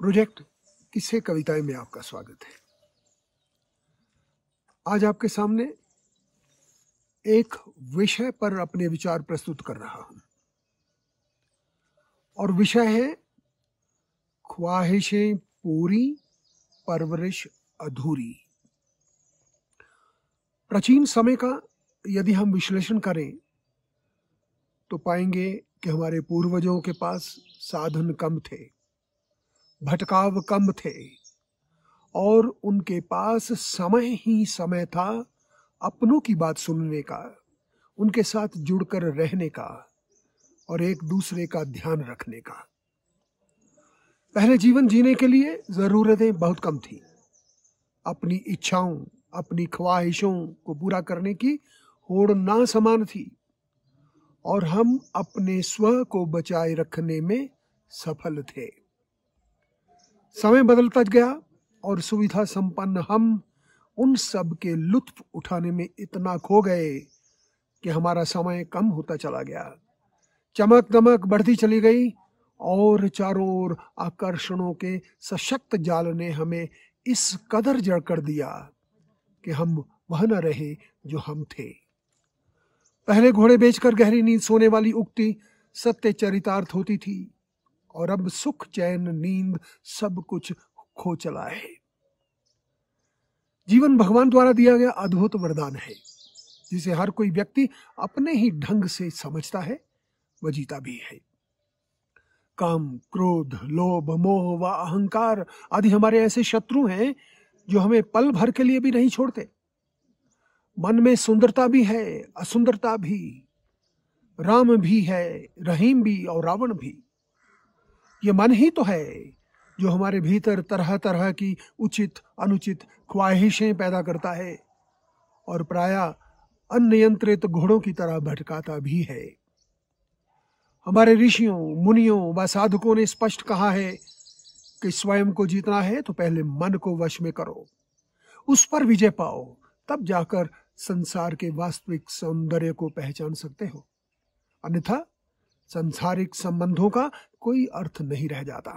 project किससे कविताएं में आपका स्वागत है आज आपके सामने एक विषय पर अपने विचार प्रस्तुत कर रहा हूं और विषय है ख्वाहिशें पूरी परवरिश अधूरी प्राचीन समय का यदि हम विश्लेषण करें तो पाएंगे कि हमारे पूर्वजों के पास साधन कम थे भटकाव कम थे और उनके पास समय ही समय था अपनों की बात सुनने का उनके साथ जुड़कर रहने का और एक दूसरे का ध्यान रखने का पहले जीवन जीने के लिए ज़रूरतें बहुत कम थी अपनी इच्छाओं अपनी ख्वाहिशों को पूरा करने की होड़ ना समान थी और हम अपने स्व को बचाए रखने में सफल थे समय बदलता गया और सुविधा संपन्न हम उन सब के लुत्फ उठाने में इतना खो गए कि हमारा समय कम होता चला गया चमक दमक बढ़ती चली गई और चारों ओर आकर्षणों के सशक्त जाल ने हमें इस कदर जड़ कर दिया कि हम वह न रहे जो हम थे पहले घोड़े बेचकर गहरी नींद सोने वाली उक्ति सत्य चरितार्थ होती थी और अब सुख चैन नींद सब कुछ खो चला है जीवन भगवान द्वारा दिया गया अद्भुत वरदान है जिसे हर कोई व्यक्ति अपने ही ढंग से समझता है व जीता भी है काम क्रोध लोभ मोह व अहंकार आदि हमारे ऐसे शत्रु हैं जो हमें पल भर के लिए भी नहीं छोड़ते मन में सुंदरता भी है असुंदरता भी राम भी है रहीम भी और रावण भी ये मन ही तो है जो हमारे भीतर तरह तरह की उचित अनुचित ख्वाहिशें पैदा करता है और प्राय अनियंत्रित घोड़ों की तरह भटकाता भी है हमारे ऋषियों मुनियों व साधकों ने स्पष्ट कहा है कि स्वयं को जीतना है तो पहले मन को वश में करो उस पर विजय पाओ तब जाकर संसार के वास्तविक सौंदर्य को पहचान सकते हो अन्यथा संसारिक संबंधों का कोई अर्थ नहीं रह जाता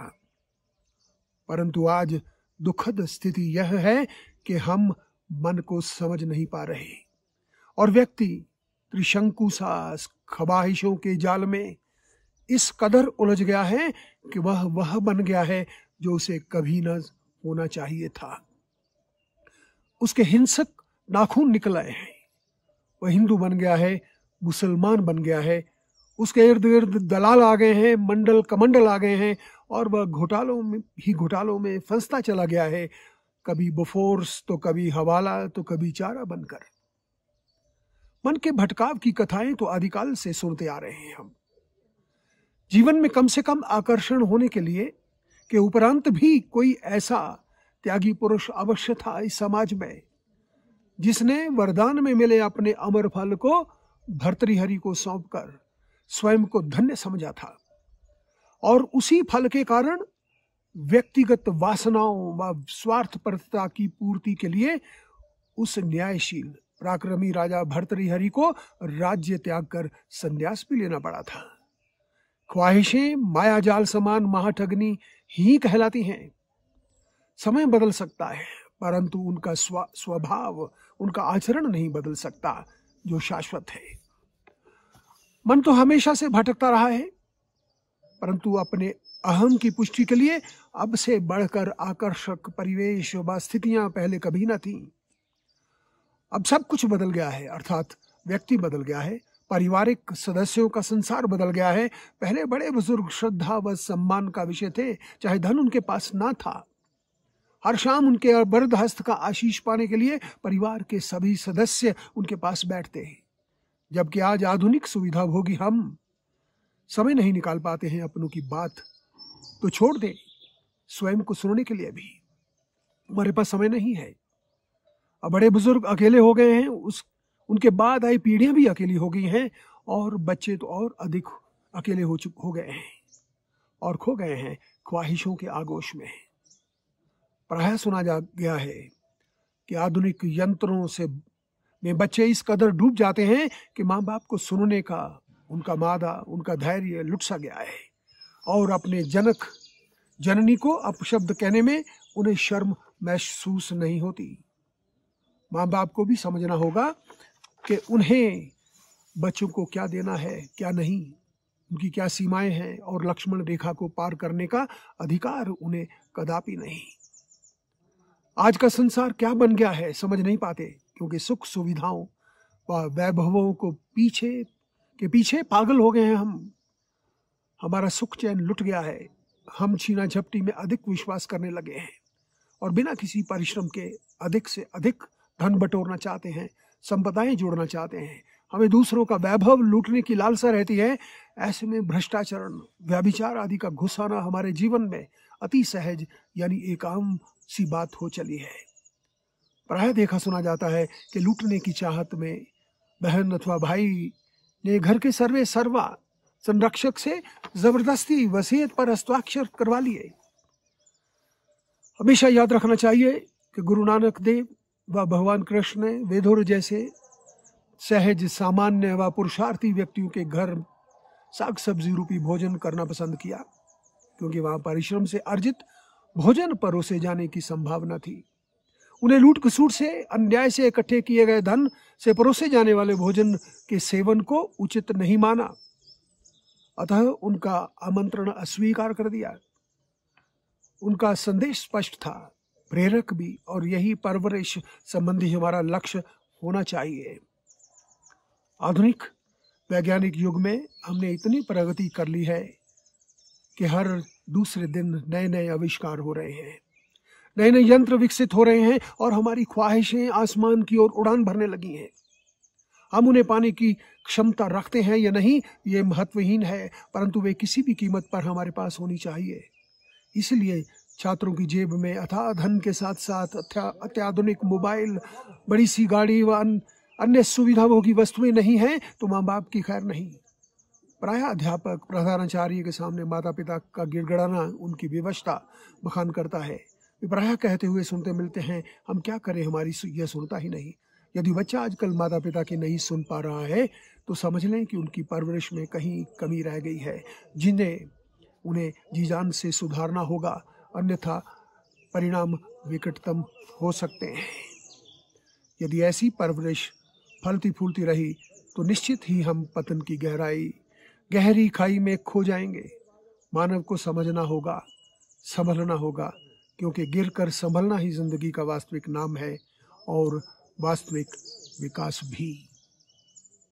परंतु आज दुखद स्थिति यह है कि हम मन को समझ नहीं पा रहे और व्यक्ति त्रिशंकु सा खबाहिशों के जाल में इस कदर उलझ गया है कि वह वह बन गया है जो उसे कभी न होना चाहिए था उसके हिंसक नाखून निकल आए हैं वह हिंदू बन गया है मुसलमान बन गया है उसके इर्द गिर्द दलाल आ गए हैं मंडल कमंडल आ गए हैं और वह घोटालों में ही घोटालों में फंसता चला गया है कभी बफोर्स तो कभी हवाला तो कभी चारा बनकर मन के भटकाव की कथाएं तो आदिकाल से सुनते आ रहे हैं हम जीवन में कम से कम आकर्षण होने के लिए के उपरांत भी कोई ऐसा त्यागी पुरुष अवश्य था इस समाज में जिसने वरदान में मिले अपने अमर फल को भर्तृहरि को सौंपकर स्वयं को धन्य समझा था और उसी फल के कारण व्यक्तिगत वासनाओं व स्वार्थपरता की पूर्ति के लिए उस न्यायशील पराक्रमी राजा भर्तृहरि को राज्य त्याग कर संन्यास भी लेना पड़ा था ख्वाहिशें मायाजाल समान महाठगनी ही कहलाती हैं समय बदल सकता है परंतु उनका स्वभाव उनका आचरण नहीं बदल सकता जो शाश्वत है मन तो हमेशा से भटकता रहा है परंतु अपने अहम की पुष्टि के लिए अब से बढ़कर आकर्षक परिवेश व स्थितियां पहले कभी ना थी अब सब कुछ बदल गया है अर्थात व्यक्ति बदल गया है पारिवारिक सदस्यों का संसार बदल गया है पहले बड़े बुजुर्ग श्रद्धा व सम्मान का विषय थे चाहे धन उनके पास ना था हर शाम उनके बर्द हस्त का आशीष पाने के लिए परिवार के सभी सदस्य उनके पास बैठते हैं जबकि आज आधुनिक सुविधा भोगी हम समय नहीं निकाल पाते हैं अपनों की बात तो छोड़ दें स्वयं को सुनने के लिए भी हमारे पास समय नहीं है अब बड़े बुजुर्ग अकेले हो गए हैं उस उनके बाद आई पीढ़ियां भी अकेली हो गई हैं और बच्चे तो और अधिक अकेले हो चुके हो गए हैं और खो गए हैं ख्वाहिशों के आगोश में प्राय सुना जा गया है कि आधुनिक यंत्रों से में बच्चे इस कदर डूब जाते हैं कि माँ बाप को सुनने का उनका मादा उनका धैर्य लुट सा गया है और अपने जनक जननी को अपशब्द कहने में उन्हें शर्म महसूस नहीं होती माँ बाप को भी समझना होगा कि उन्हें बच्चों को क्या देना है क्या नहीं उनकी क्या सीमाएं हैं और लक्ष्मण रेखा को पार करने का अधिकार उन्हें कदापि नहीं आज का संसार क्या बन गया है समझ नहीं पाते क्योंकि सुख सुविधाओं व वैभवों को पीछे के पीछे पागल हो गए हैं हम हमारा सुख चैन लुट गया है हम छीना झपटी में अधिक विश्वास करने लगे हैं और बिना किसी परिश्रम के अधिक से अधिक धन बटोरना चाहते हैं संपदाएं जोड़ना चाहते हैं हमें दूसरों का वैभव लूटने की लालसा रहती है ऐसे में भ्रष्टाचरण व्याभिचार आदि का घुसाना हमारे जीवन में अति सहज यानी एक आम सी बात हो चली है प्रायः देखा सुना जाता है कि लूटने की चाहत में बहन अथवा भाई ने घर के सर्वे सर्वा संरक्षक से जबरदस्ती वसीयत पर हस्ताक्षर करवा लिए हमेशा याद रखना चाहिए कि गुरु नानक देव व भगवान कृष्ण ने वेदोर जैसे सहज सामान्य व पुरुषार्थी व्यक्तियों के घर साग सब्जी रूपी भोजन करना पसंद किया क्योंकि वहां परिश्रम से अर्जित भोजन परोसे जाने की संभावना थी उन्हें लूट कसूट से अन्याय से इकट्ठे किए गए धन से परोसे जाने वाले भोजन के सेवन को उचित नहीं माना अतः उनका आमंत्रण अस्वीकार कर दिया उनका संदेश स्पष्ट था प्रेरक भी और यही परवरिश संबंधी हमारा लक्ष्य होना चाहिए आधुनिक वैज्ञानिक युग में हमने इतनी प्रगति कर ली है कि हर दूसरे दिन नए नए आविष्कार हो रहे हैं नए नए यंत्र विकसित हो रहे हैं और हमारी ख्वाहिशें आसमान की ओर उड़ान भरने लगी हैं हम उन्हें पाने की क्षमता रखते हैं या नहीं ये महत्वहीन है परंतु वे किसी भी कीमत पर हमारे पास होनी चाहिए इसलिए छात्रों की जेब में अथा धन के साथ साथ अत्याधुनिक मोबाइल बड़ी सी गाड़ी व अन्य सुविधाओं की वस्तुएं नहीं हैं तो माँ बाप की खैर नहीं प्राय अध्यापक प्रधानाचार्य के सामने माता पिता का गिड़गड़ाना उनकी विवशता बखान करता है इब्राह कहते हुए सुनते मिलते हैं हम क्या करें हमारी यह सुनता ही नहीं यदि बच्चा आजकल माता पिता की नहीं सुन पा रहा है तो समझ लें कि उनकी परवरिश में कहीं कमी रह गई है जिन्हें उन्हें जी जान से सुधारना होगा अन्यथा परिणाम विकटतम हो सकते हैं यदि ऐसी परवरिश फलती फूलती रही तो निश्चित ही हम पतन की गहराई गहरी खाई में खो जाएंगे मानव को समझना होगा संभलना होगा क्योंकि गिर कर संभलना ही जिंदगी का वास्तविक नाम है और वास्तविक विकास भी